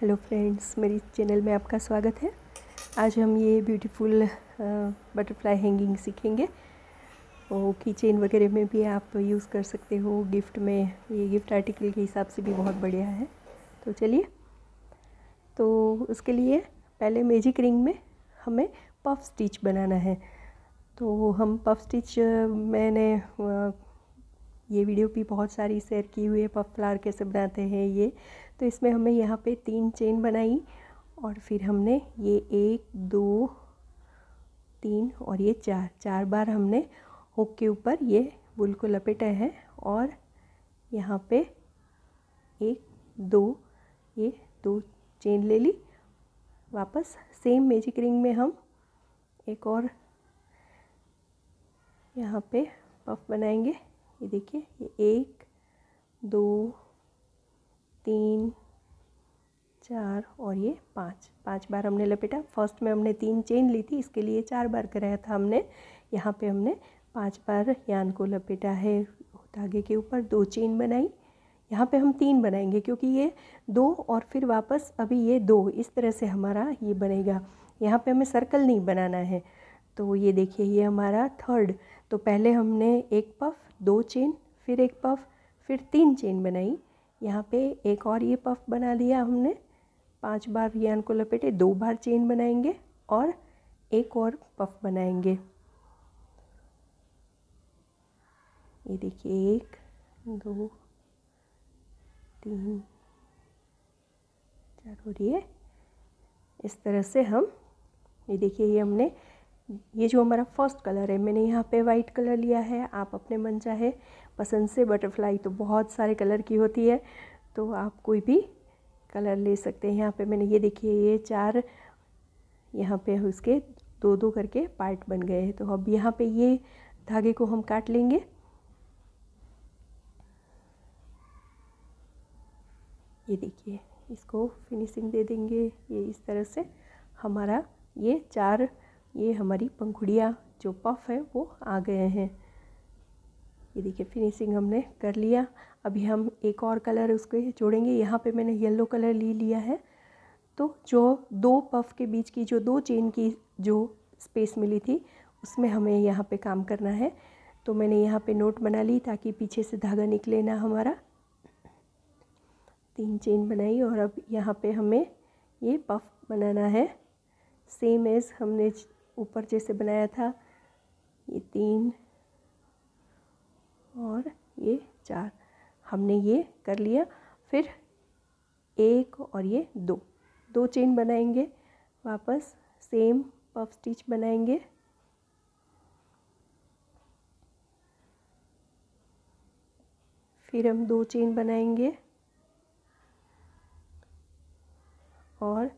hello friends मेरी channel में आपका स्वागत है आज हम ये ब्यूटीफुल बटरफ्लाई हैंगिंग सीखेंगे और की वगैरह में भी आप यूज़ कर सकते हो गिफ्ट में ये गिफ्ट आर्टिकल के हिसाब से भी बहुत बढ़िया है तो चलिए तो उसके लिए पहले मैजिक रिंग में हमें पफ स्टिच बनाना है तो हम पफ स्टिच मैंने ये वीडियो भी बहुत सारी शेयर की हुई है पफ फ्लावर कैसे बनाते हैं ये तो इसमें हमने यहाँ पे तीन चेन बनाई और फिर हमने ये एक दो तीन और ये चार चार बार हमने हुक के ऊपर ये बुल को लपेटा है और यहाँ पे एक दो ये दो चेन ले ली वापस सेम मैजिक रिंग में हम एक और यहाँ पे पफ बनाएंगे ये देखिए ये एक दो तीन चार और ये पाँच पाँच बार हमने लपेटा फर्स्ट में हमने तीन चेन ली थी इसके लिए चार बार कराया था हमने यहाँ पे हमने पांच बार यान को लपेटा है धागे के ऊपर दो चेन बनाई यहाँ पे हम तीन बनाएंगे क्योंकि ये दो और फिर वापस अभी ये दो इस तरह से हमारा ये बनेगा यहाँ पे हमें सर्कल नहीं बनाना है तो ये देखिए ये हमारा थर्ड तो पहले हमने एक पफ दो चेन फिर एक पफ फिर तीन चेन बनाई यहाँ पे एक और ये पफ बना दिया हमने पांच बार यान को लपेटे दो बार चेन बनाएंगे और एक और पफ बनाएंगे ये देखिए एक दो तीन चार हो रही है इस तरह से हम ये देखिए ये हमने ये जो हमारा फर्स्ट कलर है मैंने यहाँ पे वाइट कलर लिया है आप अपने मन चाहे पसंद से बटरफ्लाई तो बहुत सारे कलर की होती है तो आप कोई भी कलर ले सकते हैं यहाँ पे मैंने ये देखिए ये चार यहाँ पे उसके दो दो करके पार्ट बन गए हैं तो अब यहाँ पे ये धागे को हम काट लेंगे ये देखिए इसको फिनिशिंग दे देंगे ये इस तरह से हमारा ये चार ये हमारी पंखुड़िया जो पफ है वो आ गए हैं ये देखिए फिनिशिंग हमने कर लिया अभी हम एक और कलर उसके जोड़ेंगे यहाँ पे मैंने येलो कलर ले लिया है तो जो दो पफ के बीच की जो दो चेन की जो स्पेस मिली थी उसमें हमें यहाँ पे काम करना है तो मैंने यहाँ पे नोट बना ली ताकि पीछे से धागा निकले ना हमारा तीन चेन बनाई और अब यहाँ पे हमें ये पफ बनाना है सेम एज़ हमने ऊपर जैसे बनाया था ये तीन और ये चार हमने ये कर लिया फिर एक और ये दो दो चेन बनाएंगे वापस सेम पफ स्टिच बनाएंगे फिर हम दो चेन बनाएंगे और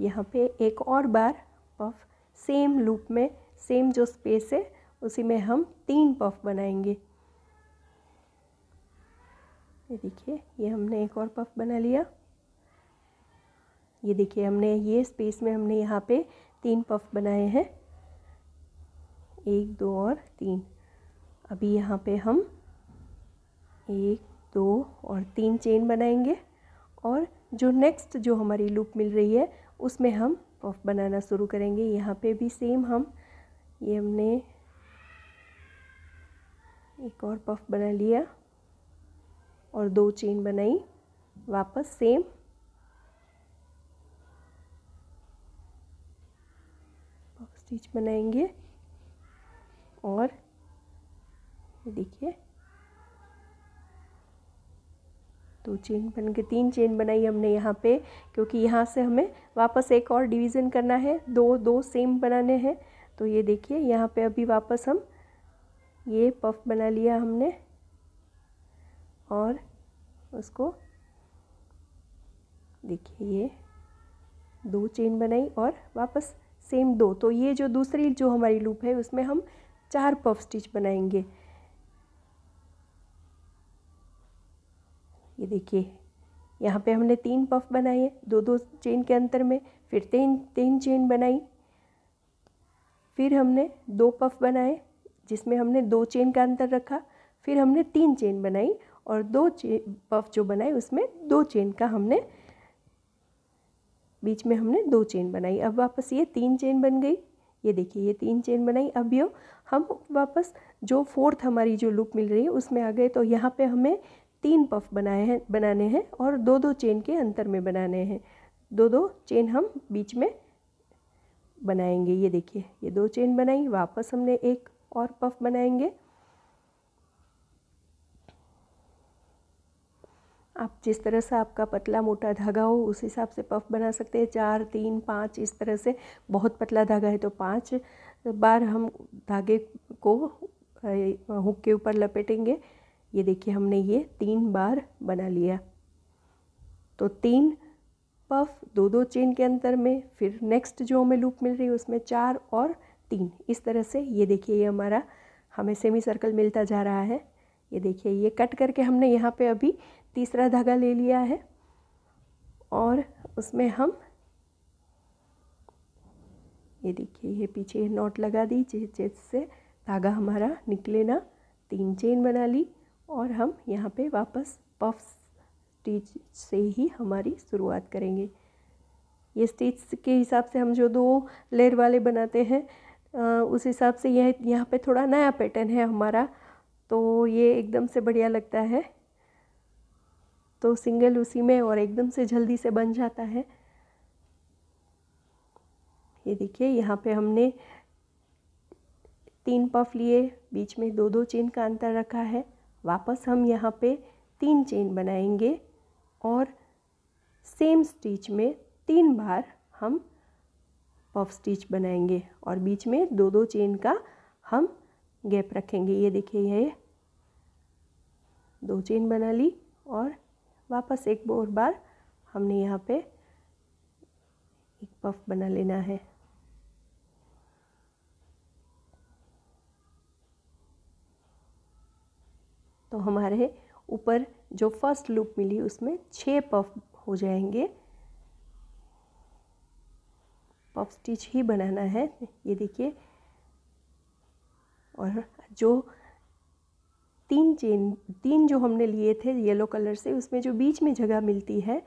यहाँ पे एक और बार पफ सेम लूप में सेम जो स्पेस है उसी में हम तीन पफ बनाएंगे ये देखिए ये हमने एक और पफ बना लिया ये देखिए हमने ये स्पेस में हमने यहाँ पे तीन पफ बनाए हैं एक दो और तीन अभी यहाँ पे हम एक दो और तीन चेन बनाएंगे और जो नेक्स्ट जो हमारी लूप मिल रही है उसमें हम पफ बनाना शुरू करेंगे यहाँ पे भी सेम हम ये हमने एक और पफ बना लिया और दो चेन बनाई वापस सेम पफ स्टिच बनाएंगे और देखिए तो चेन बन के तीन चेन बनाई हमने यहाँ पे क्योंकि यहाँ से हमें वापस एक और डिवीज़न करना है दो दो सेम बनाने हैं तो ये देखिए यहाँ पे अभी वापस हम ये पफ बना लिया हमने और उसको देखिए ये दो चेन बनाई और वापस सेम दो तो ये जो दूसरी जो हमारी लूप है उसमें हम चार पफ स्टिच बनाएंगे ये देखिए यहाँ पे हमने तीन पफ बनाए दो दो चेन के अंतर में फिर तीन तीन चेन बनाई फिर हमने दो पफ बनाए जिसमें हमने दो चेन का अंतर रखा फिर हमने तीन चेन बनाई और दो चेन पफ जो बनाए उसमें दो चेन का हमने बीच में हमने दो चेन बनाई अब वापस ये तीन चेन बन गई ये देखिए ये तीन चेन बनाई अब यो हम वापस जो फोर्थ हमारी जो लुक मिल रही है उसमें आ गए तो यहाँ पे हमें तीन पफ बनाए हैं बनाने हैं और दो दो चेन के अंतर में बनाने हैं दो दो चेन हम बीच में बनाएंगे ये देखिए ये दो चेन बनाई वापस हमने एक और पफ बनाएंगे आप जिस तरह से आपका पतला मोटा धागा हो उस हिसाब से पफ बना सकते हैं चार तीन पाँच इस तरह से बहुत पतला धागा है तो पाँच बार हम धागे को हुक के ऊपर लपेटेंगे ये देखिए हमने ये तीन बार बना लिया तो तीन पफ दो दो चेन के अंतर में फिर नेक्स्ट जो हमें लूप मिल रही है उसमें चार और तीन इस तरह से ये देखिए ये हमारा हमें सेमी सर्कल मिलता जा रहा है ये देखिए ये कट करके हमने यहाँ पे अभी तीसरा धागा ले लिया है और उसमें हम ये देखिए ये पीछे नॉट लगा दी जिससे धागा हमारा निकले ना तीन चेन बना ली और हम यहाँ पे वापस पफ स्टिच से ही हमारी शुरुआत करेंगे ये स्टिच के हिसाब से हम जो दो लेयर वाले बनाते हैं उस हिसाब से यह यहाँ पे थोड़ा नया पैटर्न है हमारा तो ये एकदम से बढ़िया लगता है तो सिंगल उसी में और एकदम से जल्दी से बन जाता है ये देखिए यहाँ पे हमने तीन पफ लिए बीच में दो दो चेन का अंतर रखा है वापस हम यहाँ पे तीन चेन बनाएंगे और सेम स्टिच में तीन बार हम पफ स्टिच बनाएंगे और बीच में दो दो चेन का हम गैप रखेंगे ये देखिए ये दो चेन बना ली और वापस एक और बार हमने यहाँ पे एक पफ बना लेना है तो हमारे ऊपर जो फर्स्ट लूप मिली उसमें छः पफ हो जाएंगे पफ स्टिच ही बनाना है ये देखिए और जो तीन चेन तीन जो हमने लिए थे येलो कलर से उसमें जो बीच में जगह मिलती है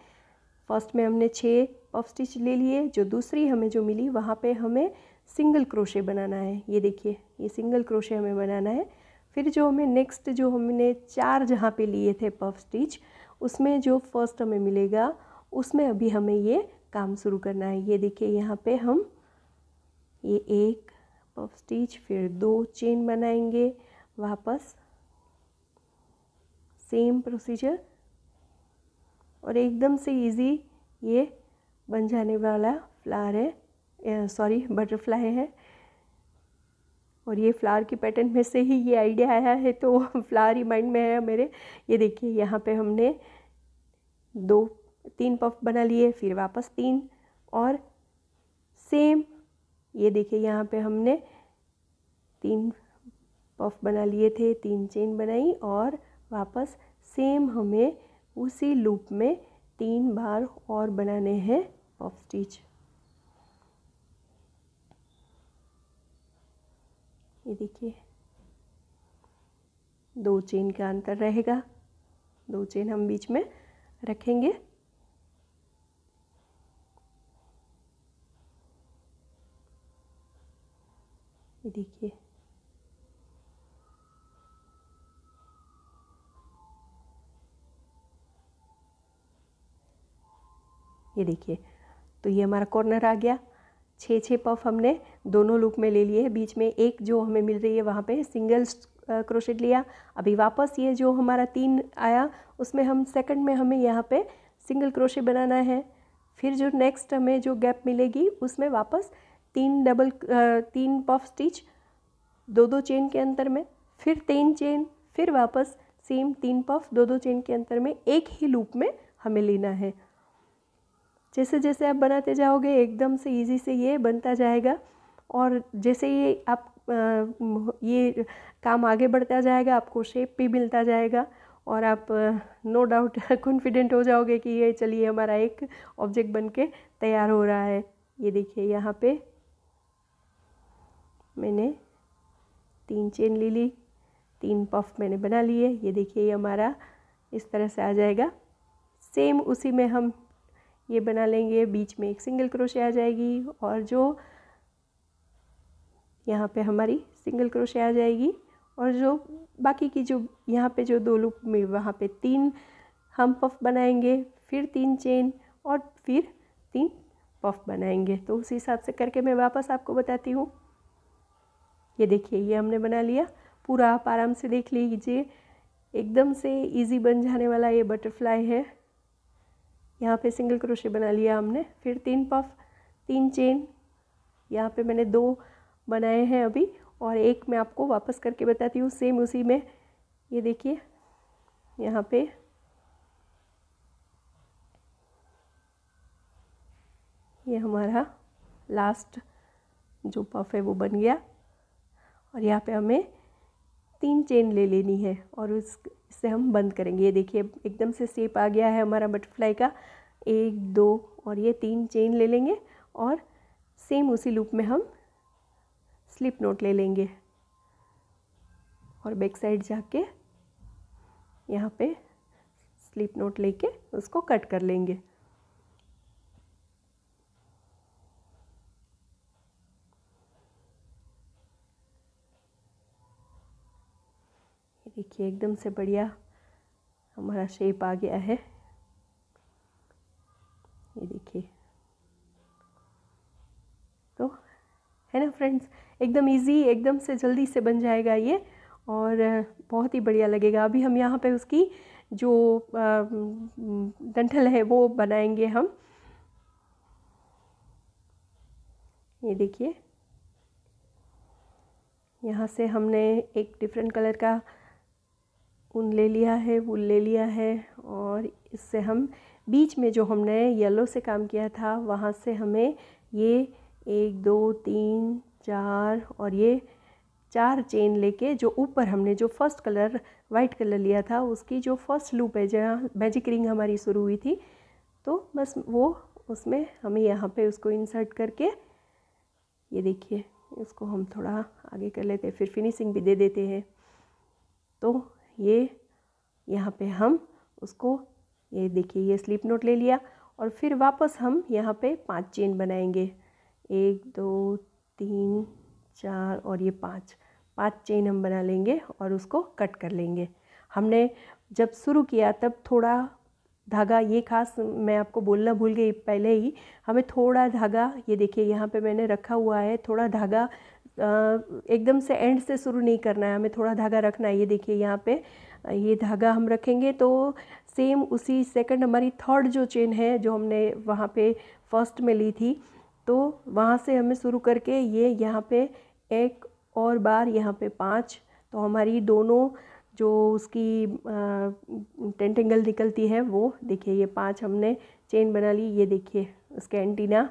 फर्स्ट में हमने छः पफ स्टिच ले लिए जो दूसरी हमें जो मिली वहाँ पे हमें सिंगल क्रोशे बनाना है ये देखिए ये सिंगल क्रोशे हमें बनाना है फिर जो हमें नेक्स्ट जो हमने चार जहाँ पे लिए थे पफ स्टिच उसमें जो फर्स्ट हमें मिलेगा उसमें अभी हमें ये काम शुरू करना है ये देखिए यहाँ पे हम ये एक पफ स्टिच फिर दो चेन बनाएंगे वापस सेम प्रोसीजर और एकदम से इजी ये बन जाने वाला फ्लावर है सॉरी बटरफ्लाई है और ये फ्लावर की पैटर्न में से ही ये आइडिया आया है तो फ्लावर ही माइंड में है मेरे ये देखिए यहाँ पे हमने दो तीन पफ बना लिए फिर वापस तीन और सेम ये देखिए यहाँ पे हमने तीन पफ बना लिए थे तीन चेन बनाई और वापस सेम हमें उसी लूप में तीन बार और बनाने हैं पफ स्टिच ये देखिए दो चेन का अंतर रहेगा दो चेन हम बीच में रखेंगे ये देखिए ये देखिए तो ये हमारा कॉर्नर आ गया छः छः पफ हमने दोनों लूप में ले लिए हैं बीच में एक जो हमें मिल रही है वहाँ पे सिंगल क्रोशेट लिया अभी वापस ये जो हमारा तीन आया उसमें हम सेकंड में हमें यहाँ पे सिंगल क्रोशे बनाना है फिर जो नेक्स्ट हमें जो गैप मिलेगी उसमें वापस तीन डबल तीन पफ स्टिच दो दो चेन के अंतर में फिर तीन चेन फिर वापस सेम तीन पफ दो दो चेन के अंतर में एक ही लूप में हमें लेना है जैसे जैसे आप बनाते जाओगे एकदम से ईजी से ये बनता जाएगा और जैसे ये आप ये काम आगे बढ़ता जाएगा आपको शेप भी मिलता जाएगा और आप नो डाउट कॉन्फिडेंट हो जाओगे कि ये चलिए हमारा एक ऑब्जेक्ट बन के तैयार हो रहा है ये देखिए यहाँ पे मैंने तीन चेन ले ली तीन पफ मैंने बना लिए ये देखिए ये हमारा इस तरह से आ जाएगा सेम उसी में हम ये बना लेंगे बीच में एक सिंगल क्रोशे आ जाएगी और जो यहाँ पे हमारी सिंगल क्रोशे आ जाएगी और जो बाकी की जो यहाँ पे जो दो लूप में वहाँ पे तीन हम पफ बनाएंगे फिर तीन चेन और फिर तीन पफ बनाएंगे तो उसी हिसाब से करके मैं वापस आपको बताती हूँ ये देखिए ये हमने बना लिया पूरा आप आराम से देख लीजिए एकदम से इजी बन जाने वाला ये बटरफ्लाई है यहाँ पे सिंगल क्रोशे बना लिया हमने फिर तीन पफ तीन चेन यहाँ पे मैंने दो बनाए हैं अभी और एक मैं आपको वापस करके बताती हूँ सेम उसी में ये देखिए यहाँ पे ये हमारा लास्ट जो पफ है वो बन गया और यहाँ पे हमें तीन चेन ले लेनी है और उस से हम बंद करेंगे ये देखिए एकदम से सेप आ गया है हमारा बटरफ्लाई का एक दो और ये तीन चेन ले लेंगे और सेम उसी लूप में हम स्लिप नोट ले लेंगे और बैक साइड जाके यहाँ पे स्लिप नोट लेके उसको कट कर लेंगे देखिए एकदम से बढ़िया हमारा शेप आ गया है ये देखिए तो है ना फ्रेंड्स एकदम इजी एकदम से जल्दी से बन जाएगा ये और बहुत ही बढ़िया लगेगा अभी हम यहाँ पे उसकी जो डंठल है वो बनाएंगे हम ये देखिए यहाँ से हमने एक डिफरेंट कलर का ऊन ले लिया है वूल ले लिया है और इससे हम बीच में जो हमने येलो से काम किया था वहाँ से हमें ये एक दो तीन चार और ये चार चेन लेके जो ऊपर हमने जो फर्स्ट कलर वाइट कलर लिया था उसकी जो फर्स्ट लूप है जहाँ मैजिक रिंग हमारी शुरू हुई थी तो बस वो उसमें हमें यहाँ पे उसको इंसर्ट करके ये देखिए इसको हम थोड़ा आगे कर लेते हैं फिर फिनिशिंग भी दे देते हैं तो ये यहाँ पे हम उसको ये देखिए ये स्लिप नोट ले लिया और फिर वापस हम यहाँ पे पांच चेन बनाएंगे एक दो तीन चार और ये पांच पांच चेन हम बना लेंगे और उसको कट कर लेंगे हमने जब शुरू किया तब थोड़ा धागा ये खास मैं आपको बोलना भूल गई पहले ही हमें थोड़ा धागा ये देखिए यहाँ पे मैंने रखा हुआ है थोड़ा धागा एकदम से एंड से शुरू नहीं करना है हमें थोड़ा धागा रखना है ये देखिए यहाँ पे ये धागा हम रखेंगे तो सेम उसी सेकंड हमारी थर्ड जो चेन है जो हमने वहाँ पे फर्स्ट में ली थी तो वहाँ से हमें शुरू करके ये यहाँ पे एक और बार यहाँ पे पाँच तो हमारी दोनों जो उसकी टेंटेंगल निकलती है वो देखिए ये पाँच हमने चेन बना ली ये देखिए उसके एंटीना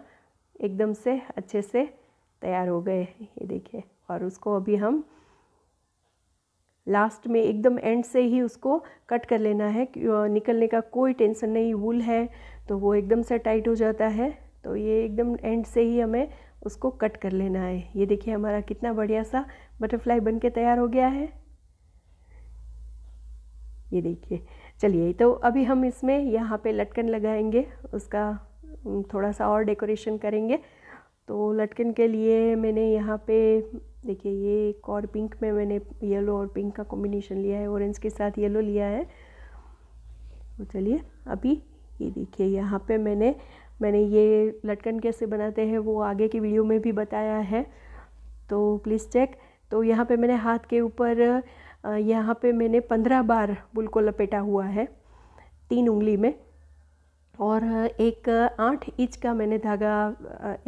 एकदम से अच्छे से तैयार हो गए हैं ये देखिए और उसको अभी हम लास्ट में एकदम एंड से ही उसको कट कर लेना है निकलने का कोई टेंशन नहीं वूल है तो वो एकदम से टाइट हो जाता है तो ये एकदम एंड से ही हमें उसको कट कर लेना है ये देखिए हमारा कितना बढ़िया सा बटरफ्लाई बन के तैयार हो गया है ये देखिए चलिए तो अभी हम इसमें यहाँ पे लटकन लगाएंगे उसका थोड़ा सा और डेकोरेशन करेंगे तो लटकन के लिए मैंने यहाँ पे देखिए ये एक और पिंक में मैंने येलो और पिंक का कॉम्बिनेशन लिया है ऑरेंज के साथ येलो लिया है तो चलिए अभी ये देखिए यहाँ पे मैंने मैंने ये लटकन कैसे बनाते हैं वो आगे की वीडियो में भी बताया है तो प्लीज़ चेक तो यहाँ पे मैंने हाथ के ऊपर यहाँ पे मैंने पंद्रह बार बुल को लपेटा हुआ है तीन उंगली में और एक आठ इंच का मैंने धागा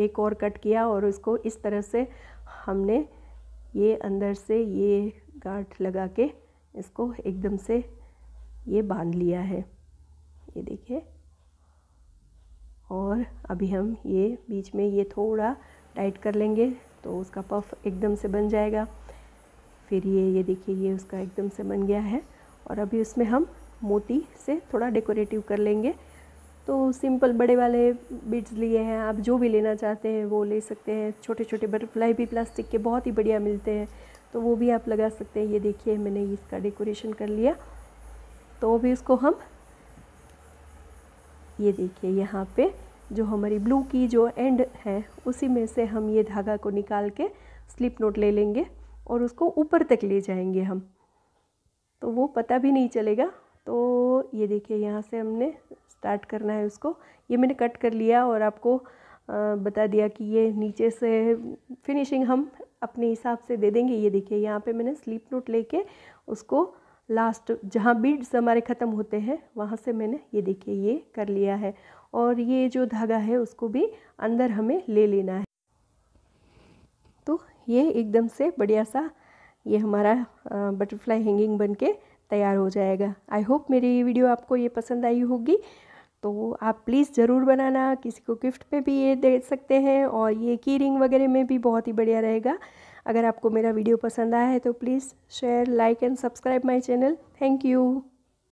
एक और कट किया और उसको इस तरह से हमने ये अंदर से ये गांठ लगा के इसको एकदम से ये बांध लिया है ये देखिए और अभी हम ये बीच में ये थोड़ा टाइट कर लेंगे तो उसका पफ एकदम से बन जाएगा फिर ये ये देखिए ये उसका एकदम से बन गया है और अभी उसमें हम मोती से थोड़ा डेकोरेटिव कर लेंगे तो सिंपल बड़े वाले बीड्स लिए हैं आप जो भी लेना चाहते हैं वो ले सकते हैं छोटे छोटे बटरफ्लाई भी प्लास्टिक के बहुत ही बढ़िया मिलते हैं तो वो भी आप लगा सकते हैं ये देखिए मैंने इसका डेकोरेशन कर लिया तो भी उसको हम ये देखिए यहाँ पे जो हमारी ब्लू की जो एंड है उसी में से हम ये धागा को निकाल के स्लिप नोट ले लेंगे और उसको ऊपर तक ले जाएंगे हम तो वो पता भी नहीं चलेगा तो ये देखिए यहाँ से हमने स्टार्ट करना है उसको ये मैंने कट कर लिया और आपको बता दिया कि ये नीचे से फिनिशिंग हम अपने हिसाब से दे देंगे ये देखिए यहाँ पे मैंने स्लीप नोट लेके उसको लास्ट जहाँ बीड्स हमारे ख़त्म होते हैं वहाँ से मैंने ये देखिए ये कर लिया है और ये जो धागा है उसको भी अंदर हमें ले लेना है तो ये एकदम से बढ़िया सा ये हमारा बटरफ्लाई हैंगिंग बन के तैयार हो जाएगा आई होप मेरी ये वीडियो आपको ये पसंद आई होगी तो आप प्लीज़ ज़रूर बनाना किसी को गिफ्ट पे भी ये दे सकते हैं और ये की रिंग वगैरह में भी बहुत ही बढ़िया रहेगा अगर आपको मेरा वीडियो पसंद आया है तो please share like and subscribe my channel thank you